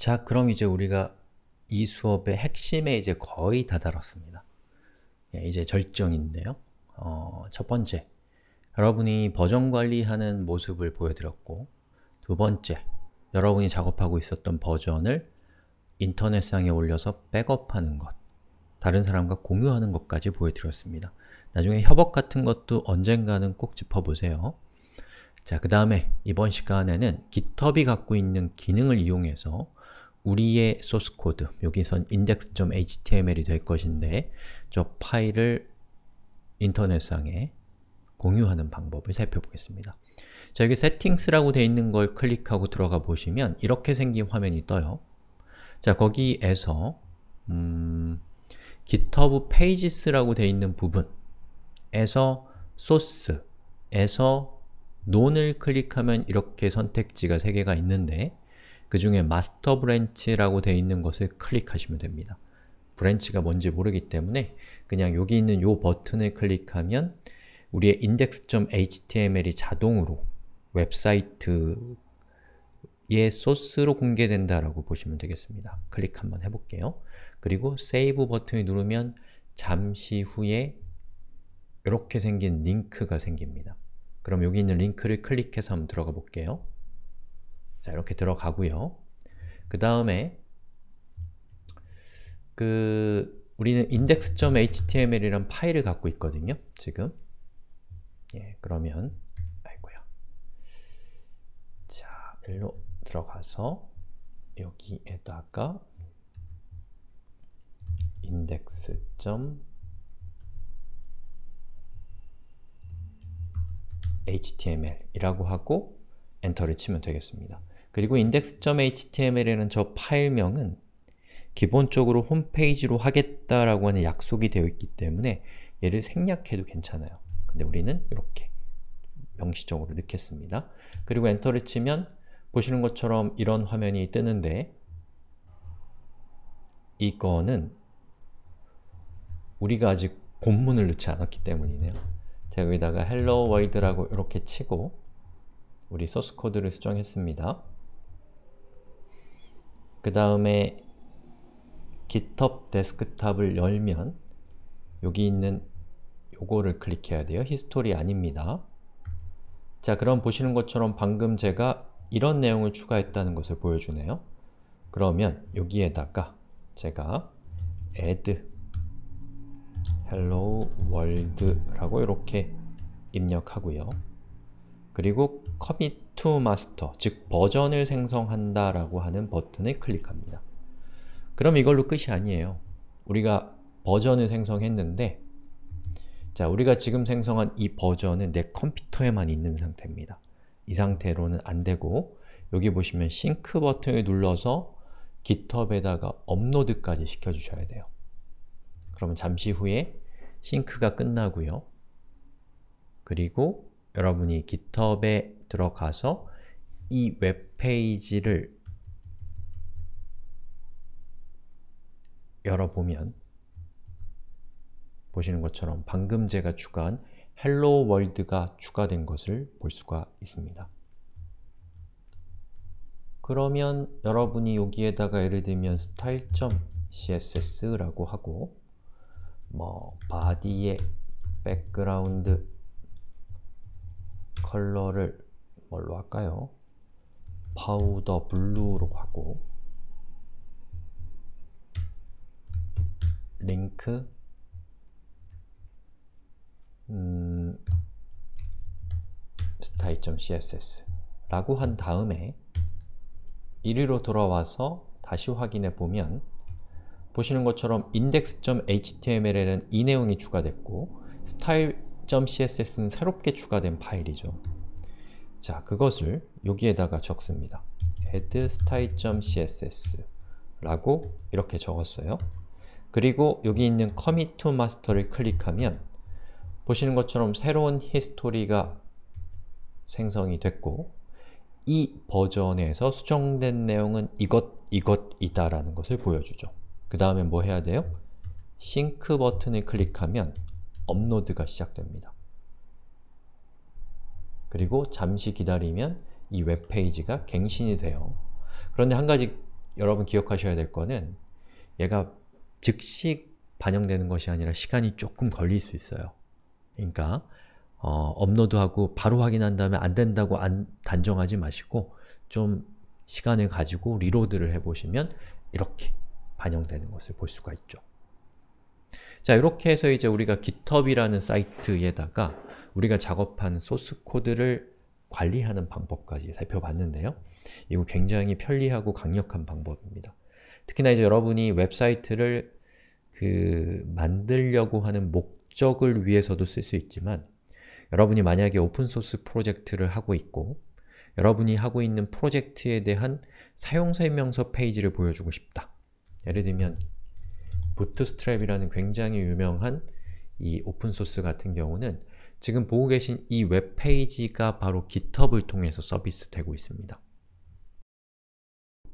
자, 그럼 이제 우리가 이 수업의 핵심에 이제 거의 다다랐습니다. 예, 이제 절정인데요. 어, 첫 번째, 여러분이 버전 관리하는 모습을 보여드렸고 두 번째, 여러분이 작업하고 있었던 버전을 인터넷상에 올려서 백업하는 것 다른 사람과 공유하는 것까지 보여드렸습니다. 나중에 협업 같은 것도 언젠가는 꼭 짚어보세요. 자, 그 다음에 이번 시간에는 GitHub이 갖고 있는 기능을 이용해서 우리의 소스 코드, 여기선 index.html이 될 것인데 저 파일을 인터넷상에 공유하는 방법을 살펴보겠습니다. 자, 여기 settings라고 되어 있는 걸 클릭하고 들어가 보시면 이렇게 생긴 화면이 떠요. 자, 거기에서 음, GitHub Pages라고 되어 있는 부분에서 소스에서 논을 클릭하면 이렇게 선택지가 3개가 있는데 그 중에 마스터 브랜치라고 되어 있는 것을 클릭하시면 됩니다. 브랜치가 뭔지 모르기 때문에 그냥 여기 있는 이 버튼을 클릭하면 우리의 index.html이 자동으로 웹사이트의 소스로 공개된다라고 보시면 되겠습니다. 클릭 한번 해볼게요. 그리고 Save 버튼을 누르면 잠시 후에 이렇게 생긴 링크가 생깁니다. 그럼 여기 있는 링크를 클릭해서 한번 들어가 볼게요. 자, 이렇게 들어가고요. 그 다음에 그 우리는 index.html이란 파일을 갖고 있거든요, 지금. 예, 그러면 아이고야. 자, 일로 들어가서 여기에다가 index. html이라고 하고 엔터를 치면 되겠습니다. 그리고 index.html이라는 저 파일명은 기본적으로 홈페이지로 하겠다라고 하는 약속이 되어 있기 때문에 얘를 생략해도 괜찮아요. 근데 우리는 이렇게 명시적으로 넣겠습니다. 그리고 엔터를 치면 보시는 것처럼 이런 화면이 뜨는데 이거는 우리가 아직 본문을 넣지 않았기 때문이네요. 제가 여기다가 hello world라고 이렇게 치고 우리 소스 코드를 수정했습니다. 그 다음에 GitHub 데스크탑을 열면 여기 있는 요거를 클릭해야 돼요. 히스토리 아닙니다. 자 그럼 보시는 것처럼 방금 제가 이런 내용을 추가했다는 것을 보여주네요. 그러면 여기에다가 제가 add hello world라고 이렇게 입력하고요. 그리고 commit to master, 즉 버전을 생성한다 라고 하는 버튼을 클릭합니다. 그럼 이걸로 끝이 아니에요. 우리가 버전을 생성했는데 자, 우리가 지금 생성한 이 버전은 내 컴퓨터에만 있는 상태입니다. 이 상태로는 안 되고 여기 보시면 싱크 버튼을 눌러서 GitHub에다가 업로드까지 시켜주셔야 돼요. 그러면 잠시 후에 싱크가 끝나고요. 그리고 여러분이 GitHub에 들어가서 이 웹페이지를 열어보면 보시는 것처럼 방금 제가 추가한 Hello w o r l d 가 추가된 것을 볼 수가 있습니다. 그러면 여러분이 여기에다가 예를 들면 style.css라고 하고 뭐 body에 background 컬러를 뭘로 할까요? 파우더 블루로 하고 링크 음, style.css 라고 한 다음에 1위로 돌아와서 다시 확인해 보면 보시는 것처럼 index.html에는 이 내용이 추가됐고 style .css는 새롭게 추가된 파일이죠. 자, 그것을 여기에다가 적습니다. add style.css라고 이렇게 적었어요. 그리고 여기 있는 commit to master를 클릭하면 보시는 것처럼 새로운 히스토리가 생성이 됐고 이 버전에서 수정된 내용은 이것, 이것이다 라는 것을 보여주죠. 그 다음에 뭐 해야 돼요? 싱크 버튼을 클릭하면 업로드가 시작됩니다. 그리고 잠시 기다리면 이 웹페이지가 갱신이 돼요. 그런데 한 가지 여러분 기억하셔야 될 거는 얘가 즉시 반영되는 것이 아니라 시간이 조금 걸릴 수 있어요. 그러니까 어, 업로드하고 바로 확인한 다음에 안 된다고 안, 단정하지 마시고 좀 시간을 가지고 리로드를 해보시면 이렇게 반영되는 것을 볼 수가 있죠. 자, 이렇게 해서 이제 우리가 GitHub이라는 사이트에다가 우리가 작업한 소스 코드를 관리하는 방법까지 살펴봤는데요. 이거 굉장히 편리하고 강력한 방법입니다. 특히나 이제 여러분이 웹사이트를 그 만들려고 하는 목적을 위해서도 쓸 수 있지만 여러분이 만약에 오픈소스 프로젝트를 하고 있고 여러분이 하고 있는 프로젝트에 대한 사용설명서 페이지를 보여주고 싶다. 예를 들면 부트스트랩이라는 굉장히 유명한 이 오픈소스 같은 경우는 지금 보고 계신 이 웹페이지가 바로 GitHub을 통해서 서비스 되고 있습니다.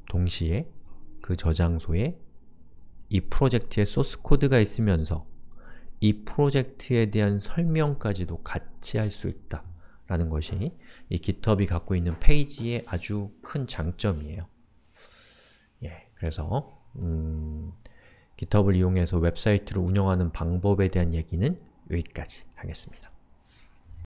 동시에 그 저장소에 이 프로젝트의 소스 코드가 있으면서 이 프로젝트에 대한 설명까지도 같이 할 수 있다 라는 것이 이 GitHub이 갖고 있는 페이지의 아주 큰 장점이에요. 예, 그래서 음, GitHub을 이용해서 웹사이트를 운영하는 방법에 대한 얘기는 여기까지 하겠습니다.